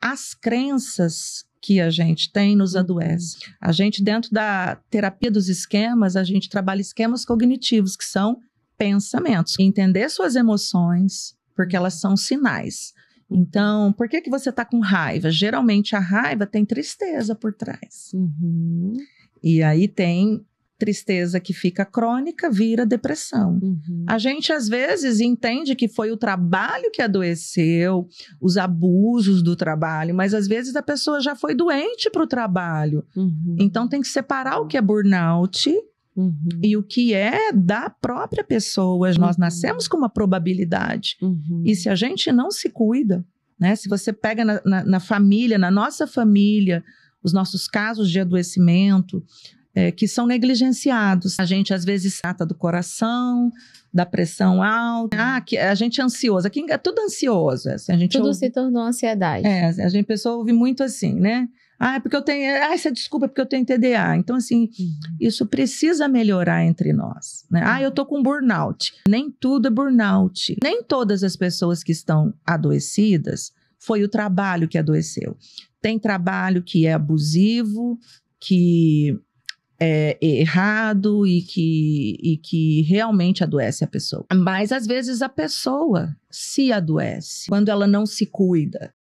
as crenças que a gente tem nos uhum. adoece. A gente, dentro da terapia dos esquemas, a gente trabalha esquemas cognitivos, que são pensamentos. Entender suas emoções, porque elas são sinais. Então, por que, que você está com raiva? Geralmente a raiva tem tristeza por trás. Uhum. E aí tem tristeza que fica crônica vira depressão. Uhum. A gente às vezes entende que foi o trabalho que adoeceu, os abusos do trabalho, mas às vezes a pessoa já foi doente para o trabalho. Uhum. Então tem que separar o que é burnout Uhum. E o que é da própria pessoa. Nós uhum. nascemos com uma probabilidade. Uhum. E se a gente não se cuida, né? Se você pega na, na, na família, na nossa família, os nossos casos de adoecimento, é, que são negligenciados. A gente às vezes trata do coração, da pressão alta. Ah, que, a gente é ansioso. Aqui é tudo ansioso. Assim, a gente tudo ouve, se tornou ansiedade. É, a gente a pessoa ouve muito assim, né? Ah, é porque eu tenho. Ah, essa é desculpa é porque eu tenho TDA. Então, assim, uhum. isso precisa melhorar entre nós. Né? Ah, eu tô com burnout. Nem tudo é burnout. Nem todas as pessoas que estão adoecidas foi o trabalho que adoeceu. Tem trabalho que é abusivo, que é, errado e que, e que realmente adoece a pessoa. Mas às vezes a pessoa se adoece quando ela não se cuida.